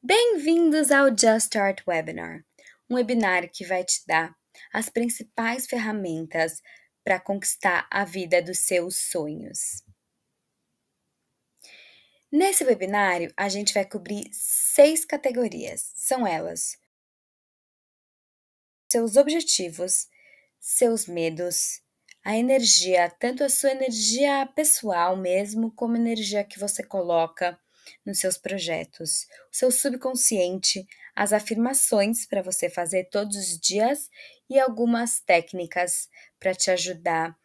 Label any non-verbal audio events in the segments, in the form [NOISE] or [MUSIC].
Bem-vindos ao Just Start Webinar, um webinar que vai te dar as principais ferramentas para conquistar a vida dos seus sonhos. Nesse webinário, a gente vai cobrir seis categorias. São elas: seus objetivos, seus medos, a energia, tanto a sua energia pessoal mesmo, como a energia que você coloca nos seus projetos, o seu subconsciente, as afirmações para você fazer todos os dias e algumas técnicas para te ajudar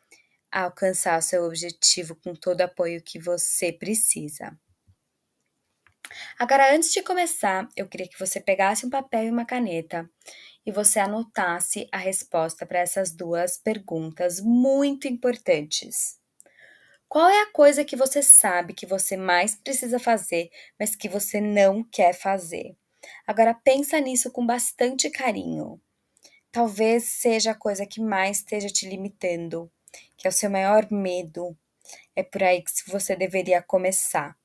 a alcançar o seu objetivo com todo o apoio que você precisa. Agora, antes de começar, eu queria que você pegasse um papel e uma caneta e você anotasse a resposta para essas duas perguntas muito importantes. Qual é a coisa que você sabe que você mais precisa fazer, mas que você não quer fazer? Agora pensa nisso com bastante carinho. Talvez seja a coisa que mais esteja te limitando, que é o seu maior medo. É por aí que você deveria começar.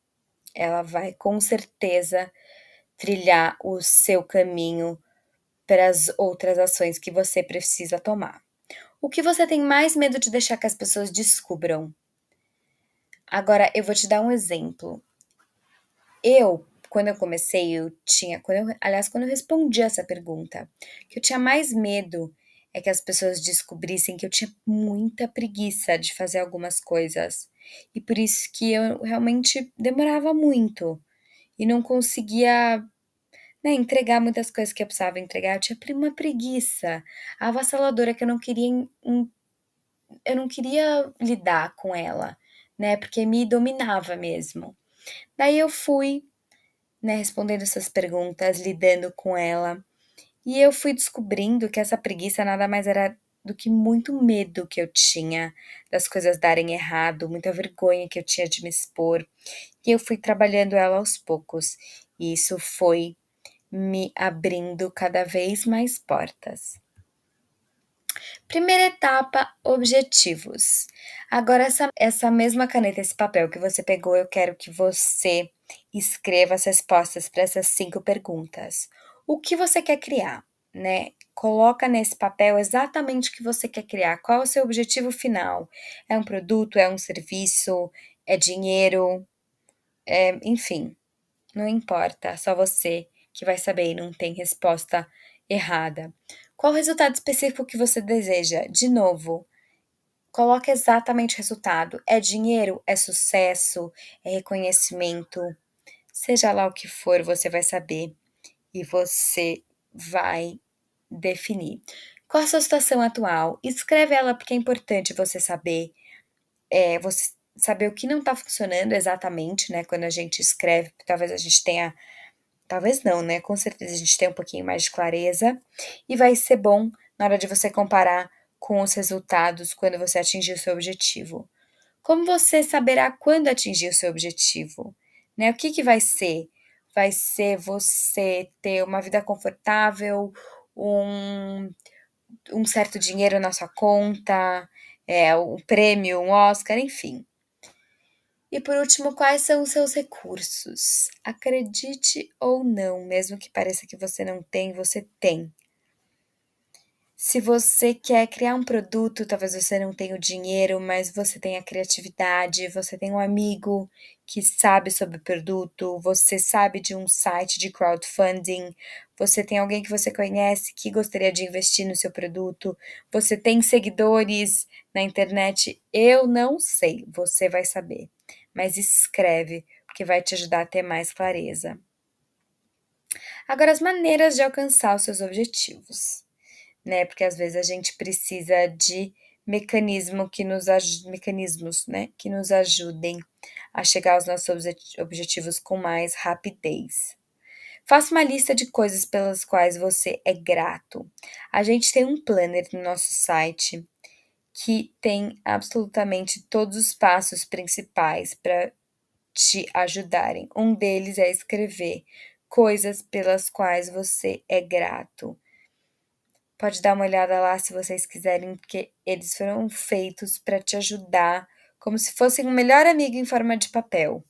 Ela vai com certeza trilhar o seu caminho para as outras ações que você precisa tomar. O que você tem mais medo de deixar que as pessoas descubram? Agora eu vou te dar um exemplo. Eu, quando eu comecei, eu tinha, quando eu, aliás, quando eu respondi essa pergunta, que eu tinha mais medo é que as pessoas descobrissem que eu tinha muita preguiça de fazer algumas coisas. E por isso que eu realmente demorava muito e não conseguia né, entregar muitas coisas que eu precisava entregar. Eu tinha uma preguiça avassaladora que eu não queria eu não queria lidar com ela né? Porque me dominava mesmo. Daí eu fui, né, respondendo essas perguntas, lidando com ela. E eu fui descobrindo que essa preguiça nada mais era do que muito medo que eu tinha das coisas darem errado, muita vergonha que eu tinha de me expor. E eu fui trabalhando ela aos poucos. E isso foi me abrindo cada vez mais portas. Primeira etapa, objetivos. Agora, essa, essa mesma caneta, esse papel que você pegou, eu quero que você escreva as respostas para essas cinco perguntas. O que você quer criar, né? Coloca nesse papel exatamente o que você quer criar. Qual é o seu objetivo final? É um produto? É um serviço? É dinheiro? É, enfim, não importa, só você que vai saber e não tem resposta errada. Qual o resultado específico que você deseja? De novo, coloque exatamente o resultado. É dinheiro? É sucesso? É reconhecimento? Seja lá o que for, você vai saber e você vai definir. Qual a sua situação atual? Escreve ela porque é importante você saber, é, você saber o que não está funcionando exatamente, né? Quando a gente escreve, talvez a gente tenha Talvez não, né? Com certeza a gente tem um pouquinho mais de clareza e vai ser bom na hora de você comparar com os resultados quando você atingir o seu objetivo. Como você saberá quando atingir o seu objetivo? Né? O que, que vai ser? Vai ser você ter uma vida confortável, um, um certo dinheiro na sua conta, é, um prêmio, um Oscar, enfim. E por último, quais são os seus recursos? Acredite ou não, mesmo que pareça que você não tem, você tem. Se você quer criar um produto, talvez você não tenha o dinheiro, mas você tem a criatividade, você tem um amigo que sabe sobre o produto, você sabe de um site de crowdfunding, você tem alguém que você conhece que gostaria de investir no seu produto, você tem seguidores na internet, eu não sei, você vai saber mas escreve, porque vai te ajudar a ter mais clareza. Agora, as maneiras de alcançar os seus objetivos, né? Porque às vezes a gente precisa de mecanismo que nos mecanismos, né, que nos ajudem a chegar aos nossos objetivos com mais rapidez. Faça uma lista de coisas pelas quais você é grato. A gente tem um planner no nosso site que tem absolutamente todos os passos principais para te ajudarem. Um deles é escrever coisas pelas quais você é grato. Pode dar uma olhada lá se vocês quiserem, porque eles foram feitos para te ajudar, como se fossem um melhor amigo em forma de papel.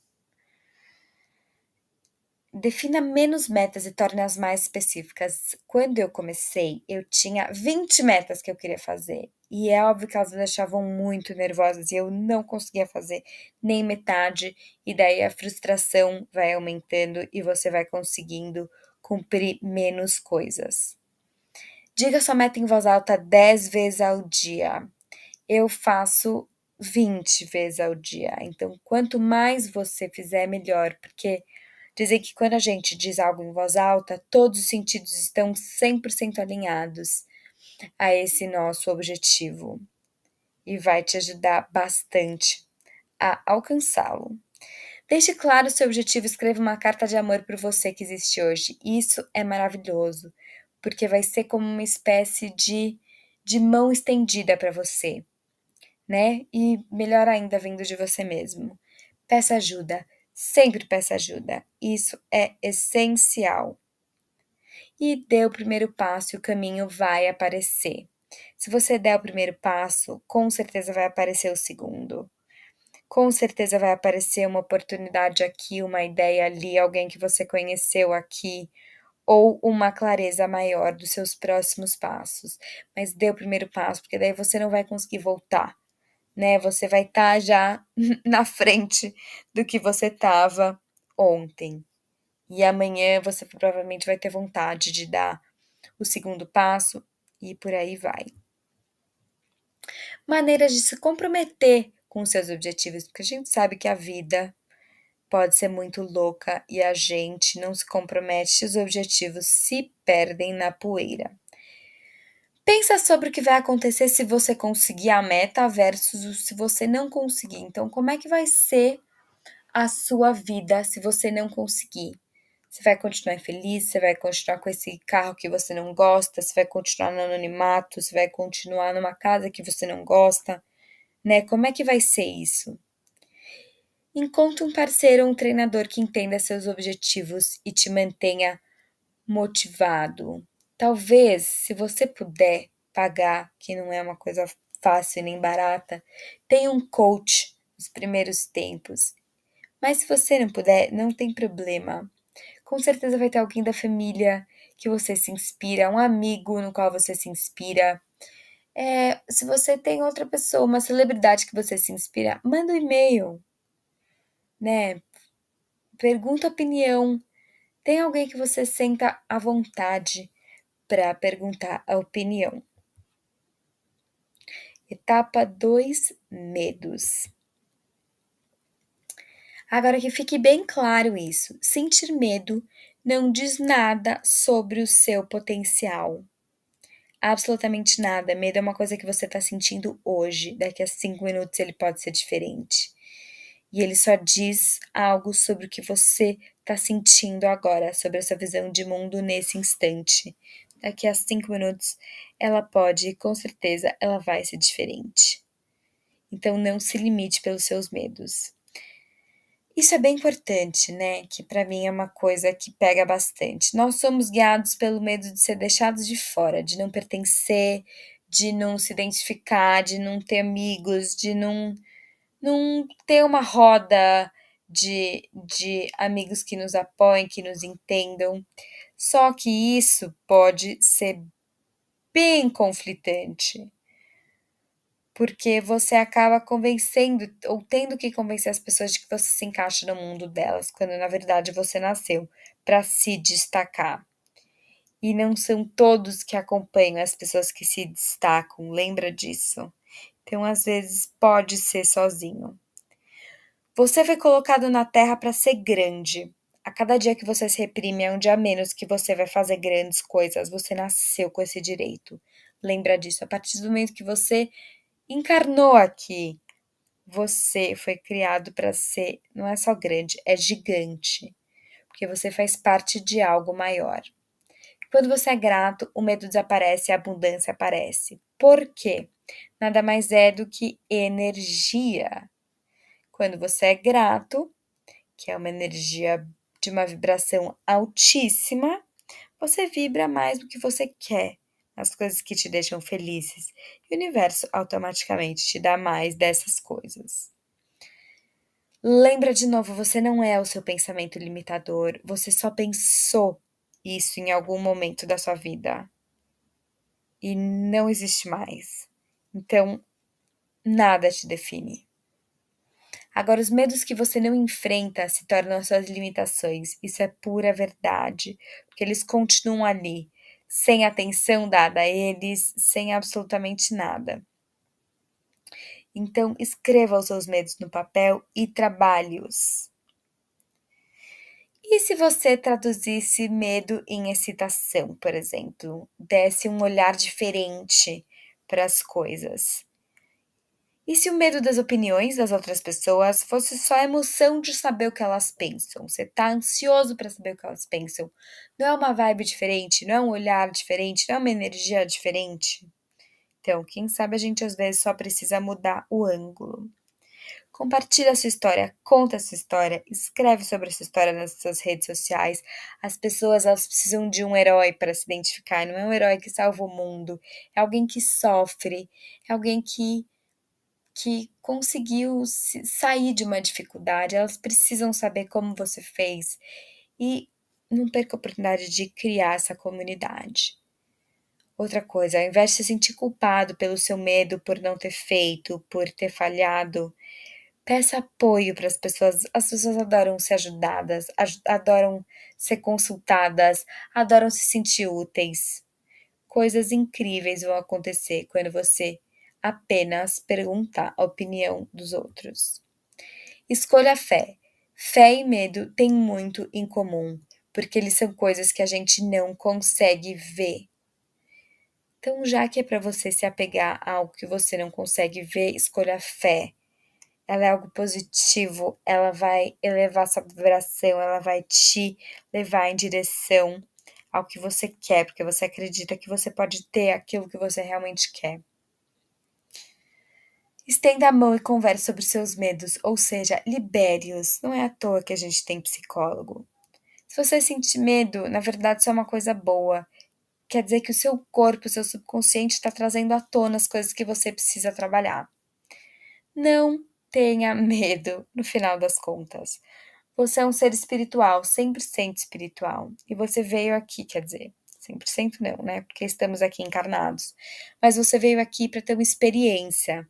Defina menos metas e torne-as mais específicas. Quando eu comecei, eu tinha 20 metas que eu queria fazer. E é óbvio que elas me deixavam muito nervosas e eu não conseguia fazer nem metade. E daí a frustração vai aumentando e você vai conseguindo cumprir menos coisas. Diga sua meta em voz alta 10 vezes ao dia. Eu faço 20 vezes ao dia. Então, quanto mais você fizer, melhor, porque Dizem que quando a gente diz algo em voz alta, todos os sentidos estão 100% alinhados a esse nosso objetivo e vai te ajudar bastante a alcançá-lo. Deixe claro o seu objetivo, escreva uma carta de amor para você que existe hoje. Isso é maravilhoso, porque vai ser como uma espécie de, de mão estendida para você, né? E melhor ainda, vindo de você mesmo. Peça ajuda, Sempre peça ajuda, isso é essencial. E dê o primeiro passo e o caminho vai aparecer. Se você der o primeiro passo, com certeza vai aparecer o segundo. Com certeza vai aparecer uma oportunidade aqui, uma ideia ali, alguém que você conheceu aqui, ou uma clareza maior dos seus próximos passos. Mas dê o primeiro passo, porque daí você não vai conseguir voltar né? Você vai estar tá já [LAUGHS] na frente do que você estava ontem. E amanhã você provavelmente vai ter vontade de dar o segundo passo e por aí vai. Maneiras de se comprometer com seus objetivos, porque a gente sabe que a vida pode ser muito louca e a gente não se compromete, os objetivos se perdem na poeira. Pensa sobre o que vai acontecer se você conseguir a meta versus se você não conseguir. Então, como é que vai ser a sua vida se você não conseguir? Você vai continuar infeliz? Você vai continuar com esse carro que você não gosta? Você vai continuar no anonimato? Você vai continuar numa casa que você não gosta? Né? Como é que vai ser isso? Encontre um parceiro ou um treinador que entenda seus objetivos e te mantenha motivado. Talvez, se você puder pagar, que não é uma coisa fácil nem barata, tenha um coach nos primeiros tempos. Mas se você não puder, não tem problema. Com certeza vai ter alguém da família que você se inspira, um amigo no qual você se inspira. É, se você tem outra pessoa, uma celebridade que você se inspira, manda um e-mail, né? Pergunta opinião. Tem alguém que você senta à vontade para perguntar a opinião. Etapa 2: Medos. Agora que fique bem claro isso, sentir medo não diz nada sobre o seu potencial. Absolutamente nada. Medo é uma coisa que você está sentindo hoje. Daqui a cinco minutos ele pode ser diferente. E ele só diz algo sobre o que você está sentindo agora, sobre a sua visão de mundo nesse instante, daqui a cinco minutos, ela pode, com certeza, ela vai ser diferente. Então não se limite pelos seus medos. Isso é bem importante, né? Que para mim é uma coisa que pega bastante. Nós somos guiados pelo medo de ser deixados de fora, de não pertencer, de não se identificar, de não ter amigos, de não não ter uma roda de, de amigos que nos apoiem, que nos entendam. Só que isso pode ser bem conflitante, porque você acaba convencendo ou tendo que convencer as pessoas de que você se encaixa no mundo delas, quando na verdade você nasceu para se destacar. E não são todos que acompanham as pessoas que se destacam, lembra disso? Então, às vezes, pode ser sozinho. Você foi colocado na terra para ser grande. A cada dia que você se reprime é um dia menos que você vai fazer grandes coisas. Você nasceu com esse direito. Lembra disso. A partir do momento que você encarnou aqui, você foi criado para ser, não é só grande, é gigante. Porque você faz parte de algo maior. Quando você é grato, o medo desaparece e a abundância aparece. Por quê? Nada mais é do que energia. Quando você é grato, que é uma energia de uma vibração altíssima, você vibra mais do que você quer, as coisas que te deixam felizes, e o universo automaticamente te dá mais dessas coisas. Lembra de novo, você não é o seu pensamento limitador, você só pensou isso em algum momento da sua vida. E não existe mais. Então, nada te define. Agora, os medos que você não enfrenta se tornam suas limitações. Isso é pura verdade, porque eles continuam ali, sem atenção dada a eles, sem absolutamente nada. Então, escreva os seus medos no papel e trabalhe-os. E se você traduzisse medo em excitação, por exemplo, desse um olhar diferente para as coisas? E se o medo das opiniões das outras pessoas fosse só a emoção de saber o que elas pensam? Você tá ansioso para saber o que elas pensam? Não é uma vibe diferente, não é um olhar diferente, não é uma energia diferente? Então, quem sabe a gente às vezes só precisa mudar o ângulo. Compartilha a sua história, conta a sua história, escreve sobre a sua história nas suas redes sociais. As pessoas elas precisam de um herói para se identificar, não é um herói que salva o mundo, é alguém que sofre, é alguém que que conseguiu sair de uma dificuldade, elas precisam saber como você fez e não perca a oportunidade de criar essa comunidade. Outra coisa, ao invés de se sentir culpado pelo seu medo por não ter feito, por ter falhado, peça apoio para as pessoas. As pessoas adoram ser ajudadas, adoram ser consultadas, adoram se sentir úteis. Coisas incríveis vão acontecer quando você apenas perguntar a opinião dos outros. Escolha a fé. Fé e medo têm muito em comum, porque eles são coisas que a gente não consegue ver. Então, já que é para você se apegar a algo que você não consegue ver, escolha a fé. Ela é algo positivo, ela vai elevar sua vibração, ela vai te levar em direção ao que você quer, porque você acredita que você pode ter aquilo que você realmente quer. Estenda a mão e converse sobre seus medos, ou seja, libere-os. Não é à toa que a gente tem psicólogo. Se você sentir medo, na verdade isso é uma coisa boa. Quer dizer que o seu corpo, o seu subconsciente está trazendo à tona as coisas que você precisa trabalhar. Não tenha [LAUGHS] medo, no final das contas. Você é um ser espiritual, 100% espiritual. E você veio aqui, quer dizer, 100% não, né? Porque estamos aqui encarnados. Mas você veio aqui para ter uma experiência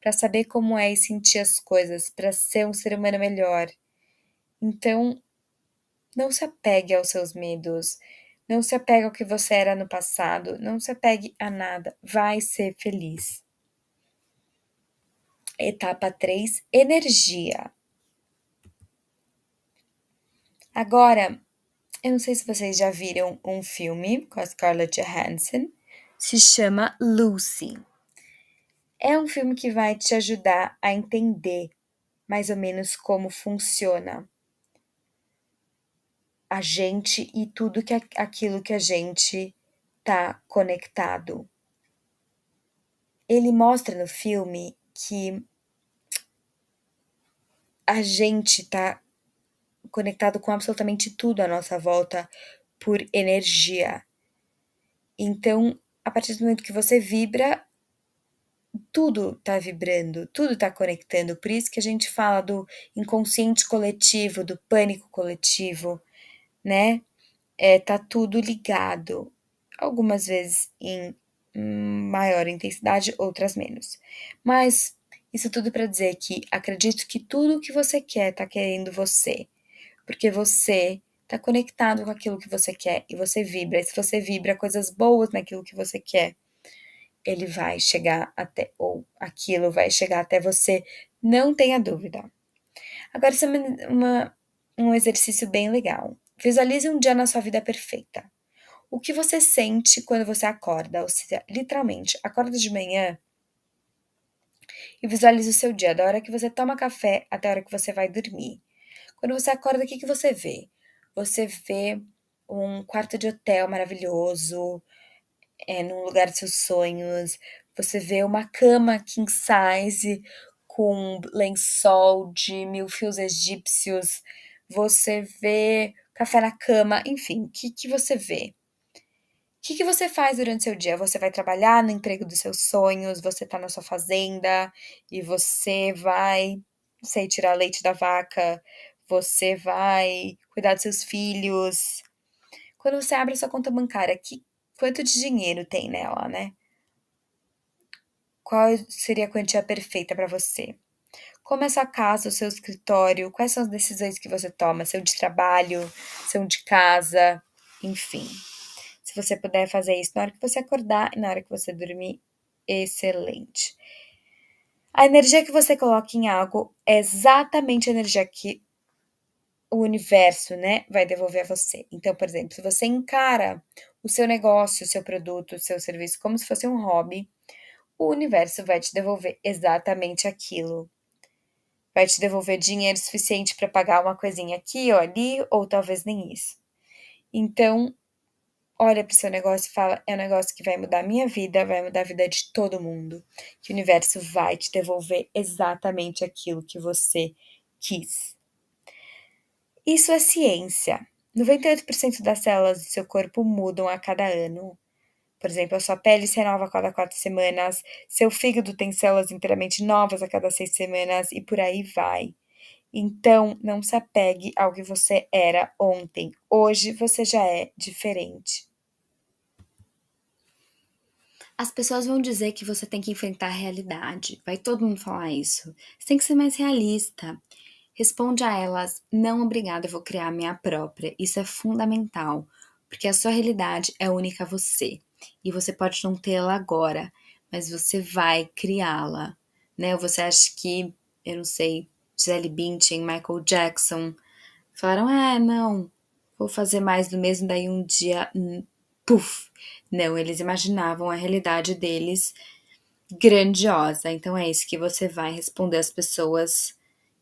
para saber como é e sentir as coisas, para ser um ser humano melhor. Então, não se apegue aos seus medos, não se apegue ao que você era no passado, não se apegue a nada, vai ser feliz. Etapa 3: energia. Agora, eu não sei se vocês já viram um filme com a Scarlett Johansson, se chama Lucy. É um filme que vai te ajudar a entender mais ou menos como funciona a gente e tudo que aquilo que a gente tá conectado. Ele mostra no filme que a gente tá conectado com absolutamente tudo à nossa volta por energia. Então, a partir do momento que você vibra, tudo está vibrando, tudo está conectando. Por isso que a gente fala do inconsciente coletivo, do pânico coletivo, né? É, tá tudo ligado. Algumas vezes em maior intensidade, outras menos. Mas isso tudo para dizer que acredito que tudo o que você quer tá querendo você, porque você tá conectado com aquilo que você quer e você vibra. E se você vibra coisas boas naquilo que você quer, ele vai chegar até, ou aquilo vai chegar até você, não tenha dúvida. Agora, isso é uma, um exercício bem legal. Visualize um dia na sua vida perfeita. O que você sente quando você acorda? Ou seja, literalmente, acorda de manhã e visualize o seu dia, da hora que você toma café até a hora que você vai dormir. Quando você acorda, o que, que você vê? Você vê um quarto de hotel maravilhoso, é, num lugar dos seus sonhos. Você vê uma cama king size com lençol de mil fios egípcios. Você vê café na cama, enfim, o que, que você vê? O que, que você faz durante seu dia? Você vai trabalhar no emprego dos seus sonhos, você tá na sua fazenda e você vai, não sei, tirar leite da vaca, você vai cuidar dos seus filhos. Quando você abre a sua conta bancária, que Quanto de dinheiro tem nela, né? Qual seria a quantia perfeita para você? Como é a sua casa, o seu escritório? Quais são as decisões que você toma? Seu de trabalho, seu de casa, enfim. Se você puder fazer isso na hora que você acordar e na hora que você dormir, excelente. A energia que você coloca em algo é exatamente a energia que o universo, né, vai devolver a você. Então, por exemplo, se você encara o seu negócio, o seu produto, o seu serviço como se fosse um hobby, o universo vai te devolver exatamente aquilo. Vai te devolver dinheiro suficiente para pagar uma coisinha aqui ou ali, ou talvez nem isso. Então, olha para o seu negócio e fala: é um negócio que vai mudar a minha vida, vai mudar a vida de todo mundo. Que o universo vai te devolver exatamente aquilo que você quis. Isso é ciência. 98% das células do seu corpo mudam a cada ano. Por exemplo, a sua pele se renova a cada quatro semanas, seu fígado tem células inteiramente novas a cada seis semanas e por aí vai. Então, não se apegue ao que você era ontem. Hoje você já é diferente. As pessoas vão dizer que você tem que enfrentar a realidade. Vai todo mundo falar isso. Você tem que ser mais realista. Responde a elas: não obrigado, eu vou criar a minha própria. Isso é fundamental, porque a sua realidade é única a você e você pode não tê-la agora, mas você vai criá-la, né? Você acha que, eu não sei, Gisele Bündchen, Michael Jackson falaram: é não, vou fazer mais do mesmo daí um dia, hum, puf". Não, eles imaginavam a realidade deles grandiosa. Então é isso que você vai responder às pessoas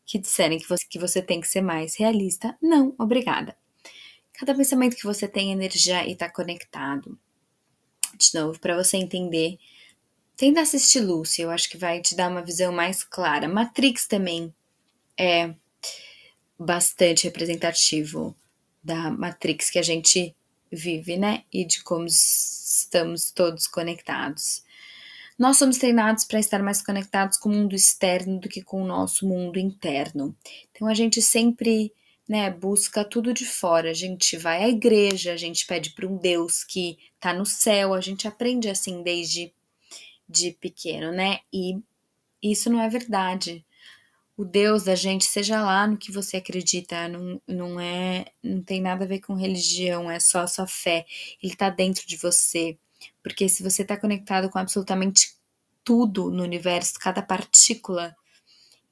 que disserem que você, que você tem que ser mais realista, não, obrigada. Cada pensamento que você tem energia e está conectado. De novo, para você entender, tenta assistir Lúcia, eu acho que vai te dar uma visão mais clara. Matrix também é bastante representativo da Matrix que a gente vive, né? E de como estamos todos conectados. Nós somos treinados para estar mais conectados com o mundo externo do que com o nosso mundo interno. Então a gente sempre né, busca tudo de fora. A gente vai à igreja, a gente pede para um Deus que está no céu, a gente aprende assim desde de pequeno, né? E isso não é verdade. O Deus da gente, seja lá no que você acredita, não, não é, não tem nada a ver com religião, é só a sua fé. Ele está dentro de você. Porque se você está conectado com absolutamente tudo no universo, cada partícula,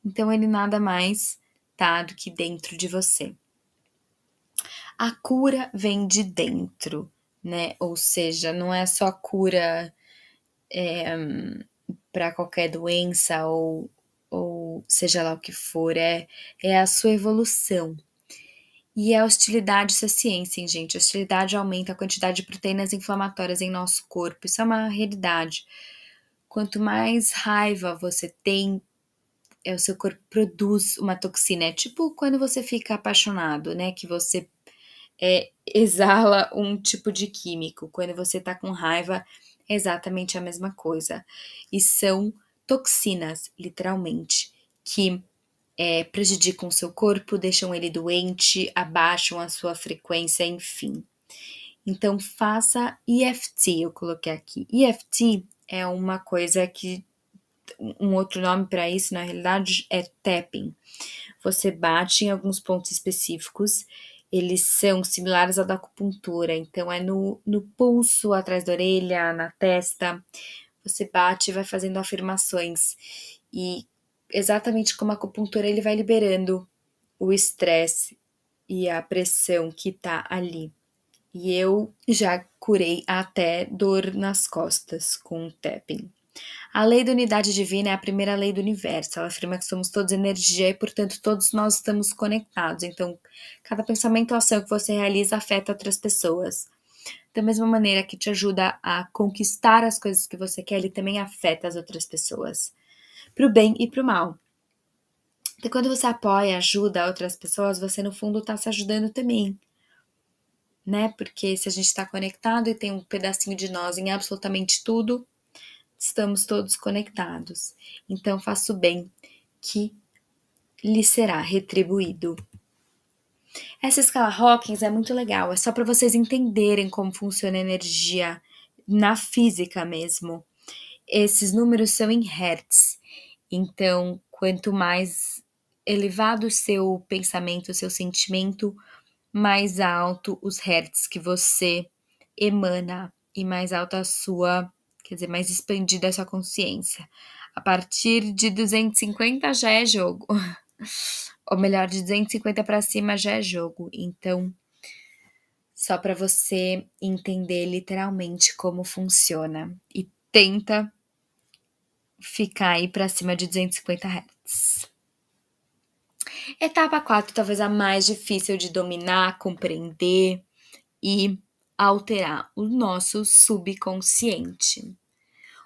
então ele nada mais tá do que dentro de você. A cura vem de dentro, né? Ou seja, não é só cura é, para qualquer doença ou, ou seja lá o que for, é, é a sua evolução, e é a hostilidade, isso é ciência, hein, gente? A hostilidade aumenta a quantidade de proteínas inflamatórias em nosso corpo. Isso é uma realidade. Quanto mais raiva você tem, é o seu corpo produz uma toxina. É tipo quando você fica apaixonado, né? Que você é, exala um tipo de químico. Quando você tá com raiva, é exatamente a mesma coisa. E são toxinas, literalmente, que é, prejudicam o seu corpo, deixam ele doente, abaixam a sua frequência, enfim. Então faça EFT, eu coloquei aqui. EFT é uma coisa que um outro nome para isso, na realidade, é tapping. Você bate em alguns pontos específicos, eles são similares ao da acupuntura, então é no, no pulso, atrás da orelha, na testa. Você bate e vai fazendo afirmações. E exatamente como a acupuntura, ele vai liberando o estresse e a pressão que tá ali. E eu já curei até dor nas costas com o tapping. A lei da unidade divina é a primeira lei do universo. Ela afirma que somos todos energia e, portanto, todos nós estamos conectados. Então, cada pensamento ou ação que você realiza afeta outras pessoas. Da mesma maneira que te ajuda a conquistar as coisas que você quer, ele também afeta as outras pessoas para o bem e para o mal. Então, quando você apoia, ajuda outras pessoas, você no fundo está se ajudando também. Né? Porque se a gente está conectado e tem um pedacinho de nós em absolutamente tudo, estamos todos conectados. Então, faço bem que lhe será retribuído. Essa escala Hawkins é muito legal, é só para vocês entenderem como funciona a energia na física mesmo. Esses números são em hertz. Então, quanto mais elevado o seu pensamento, o seu sentimento, mais alto os hertz que você emana e mais alta a sua, quer dizer, mais expandida a sua consciência. A partir de 250 já é jogo. [LAUGHS] Ou melhor, de 250 para cima já é jogo. Então, só para você entender literalmente como funciona e tenta ficar aí para cima de 250 Hz. Etapa 4, talvez a mais difícil de dominar, compreender e alterar o nosso subconsciente.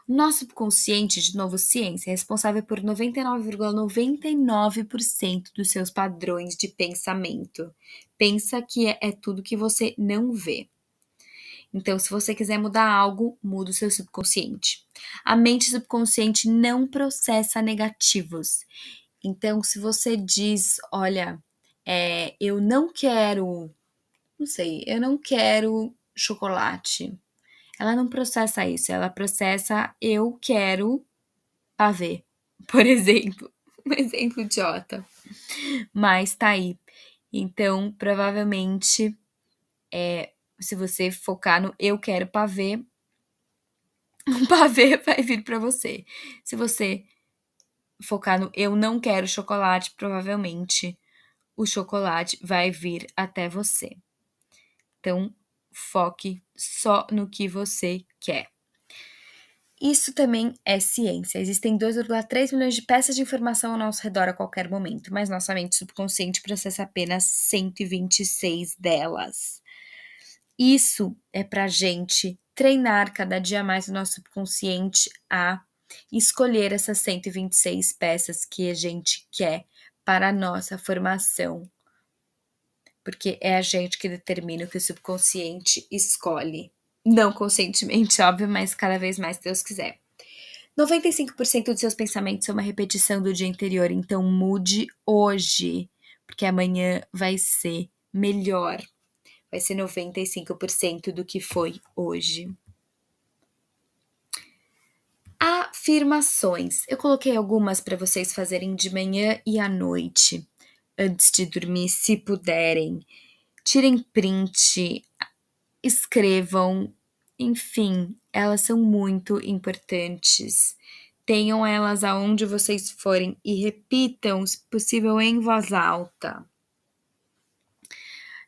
nosso subconsciente, de novo, ciência, é responsável por 99,99% ,99 dos seus padrões de pensamento. Pensa que é, é tudo que você não vê. Então, se você quiser mudar algo, muda o seu subconsciente. A mente subconsciente não processa negativos. Então, se você diz, olha, é, eu não quero, não sei, eu não quero chocolate. Ela não processa isso, ela processa eu quero pavê, [LAUGHS] por exemplo. [LAUGHS] Um exemplo idiota. Mas tá aí. Então, provavelmente, é, se você focar no eu quero pavê, [LAUGHS] um pavê vai vir para você. Se você focar no eu não quero chocolate, provavelmente o chocolate vai vir até você. Então, foque só no que você quer. Isso também é ciência. Existem 2,3 milhões de peças de informação ao nosso redor a qualquer momento, mas nossa mente subconsciente processa apenas 126 delas. Isso é pra gente treinar cada dia mais o nosso subconsciente a escolher essas 126 peças que a gente quer para a nossa formação. Porque é a gente que determina o que o subconsciente escolhe. Não conscientemente, [LAUGHS] óbvio, mas cada vez mais, se Deus quiser. 95% dos seus pensamentos são uma repetição do dia anterior, então mude hoje, porque amanhã vai ser melhor vai ser 95% do que foi hoje. Afirmações. Eu coloquei algumas para vocês fazerem de manhã e à noite, antes de dormir, se puderem. Tirem print, escrevam, enfim, elas são muito importantes. Tenham elas aonde vocês forem e repitam, se possível, em voz alta.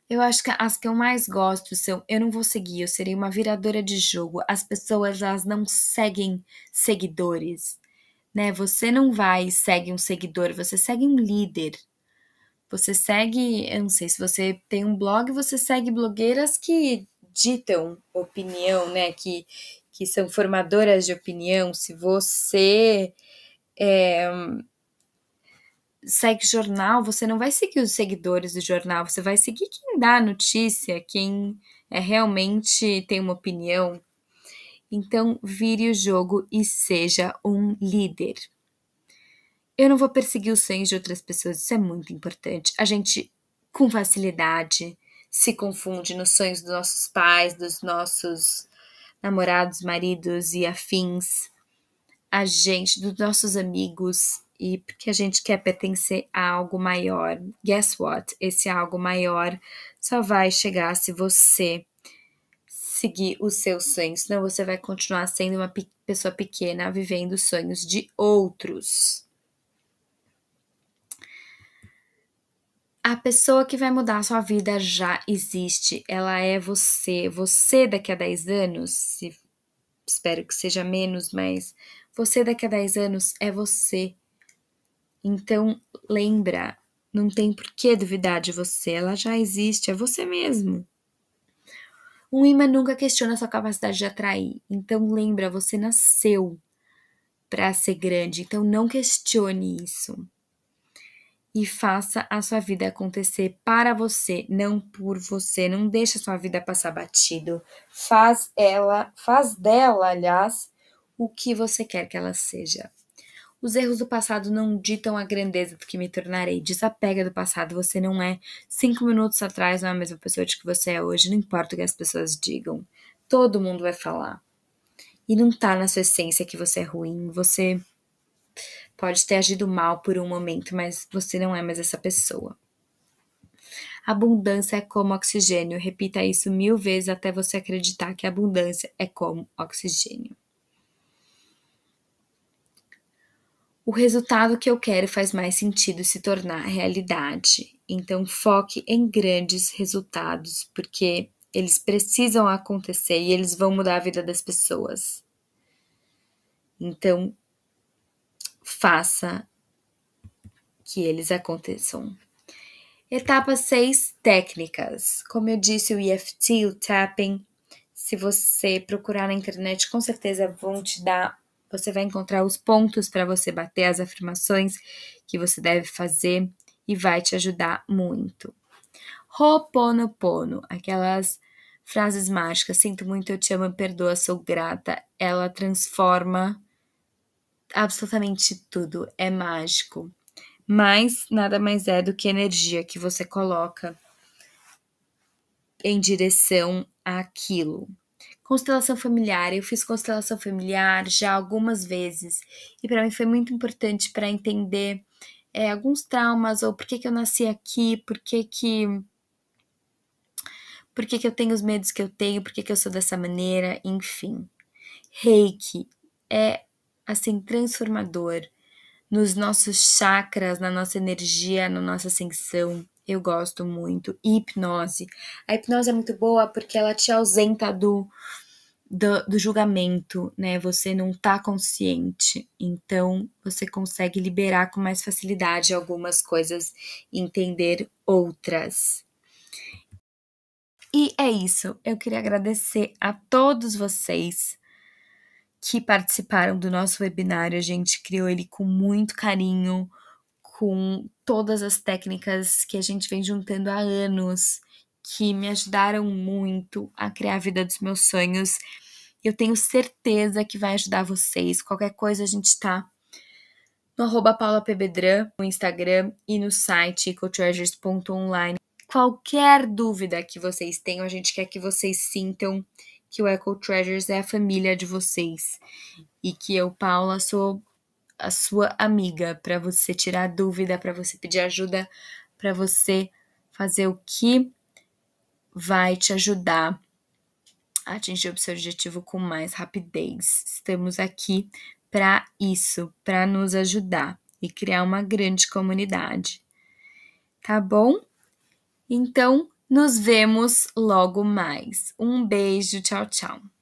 Eu acho que as que eu mais gosto são Eu Não Vou Seguir, eu serei uma viradora de jogo. As pessoas, elas não seguem seguidores, né? Você não vai e segue um seguidor, você segue um líder. Você segue, eu não sei, se você tem um blog, você segue blogueiras que ditam opinião, né? Que, que são formadoras de opinião. Se você é, segue jornal, você não vai seguir os seguidores do jornal, você vai seguir quem dá a notícia, quem é, realmente tem uma opinião. Então, vire o jogo e seja um líder. Eu não vou perseguir os sonhos de outras pessoas, isso é muito importante. A gente, com facilidade, se confunde nos sonhos dos nossos pais, dos nossos namorados, maridos e afins, a gente, dos nossos amigos e porque a gente quer pertencer a algo maior. Guess what? Esse algo maior só vai chegar se você seguir os seus sonhos, senão você vai continuar sendo uma pessoa pequena vivendo os sonhos de outros. A pessoa que vai mudar a sua vida já existe, ela é você. Você daqui a 10 anos, se, espero que seja menos, mas você daqui a 10 anos é você. Então, lembra, não tem por que duvidar de você, ela já existe, é você mesmo. Um imã nunca questiona sua capacidade de atrair. Então, lembra, você nasceu para ser grande, então não questione isso. E faça a sua vida acontecer para você, não por você. Não deixa a sua vida passar batido. Faz ela, faz dela, aliás, o que você quer que ela seja. Os erros do passado não ditam a grandeza do que me tornarei. Desapega do passado. Você não é cinco minutos atrás, não é a mesma pessoa de que você é hoje. Não importa o que as pessoas digam. Todo mundo vai falar. E não tá na sua essência que você é ruim. Você pode ter agido mal por um momento, mas você não é mais essa pessoa. Abundância é como oxigênio. Repita isso mil vezes até você acreditar que abundância é como oxigênio. o resultado que eu quero faz mais sentido se tornar realidade. Então, foque em grandes resultados, porque eles precisam acontecer e eles vão mudar a vida das pessoas. Então, faça que eles aconteçam. Etapa 6, técnicas. Como eu disse, o EFT, o tapping, se você procurar na internet, com certeza vão te dar você vai encontrar os pontos para você bater as afirmações que você deve fazer e vai te ajudar muito. Ho'oponopono, aquelas frases mágicas, sinto muito, eu te amo, perdoa, sou grata. Ela transforma absolutamente tudo, é mágico. Mas nada mais é do que energia que você coloca em direção àquilo. Constelação familiar. Eu fiz constelação familiar já algumas vezes e para mim foi muito importante para entender é, alguns traumas ou por que, que eu nasci aqui, por que que por que, que eu tenho os medos que eu tenho, por que, que eu sou dessa maneira, enfim. Reiki é assim transformador nos nossos chakras, na nossa energia, na nossa ascensão eu gosto muito. E hipnose. A hipnose é muito boa porque ela te ausenta do, do, do, julgamento, né? Você não tá consciente. Então, você consegue liberar com mais facilidade algumas coisas e entender outras. E é isso. Eu queria agradecer a todos vocês que participaram do nosso webinário. A gente criou ele com muito carinho com todas as técnicas que a gente vem juntando há anos, que me ajudaram muito a criar a vida dos meus sonhos. Eu tenho certeza que vai ajudar vocês. Qualquer coisa a gente tá no @paulapbdram no Instagram e no site ecotreasures.online. Qualquer dúvida que vocês tenham, a gente quer que vocês sintam que o Eco Treasures é a família de vocês e que eu, Paula, sou a sua amiga, para você tirar dúvida, para você pedir ajuda, para você fazer o que vai te ajudar a atingir o seu objetivo com mais rapidez. Estamos aqui para isso, para nos ajudar e criar uma grande comunidade. Tá bom? Então, nos vemos logo mais. Um beijo, tchau, tchau.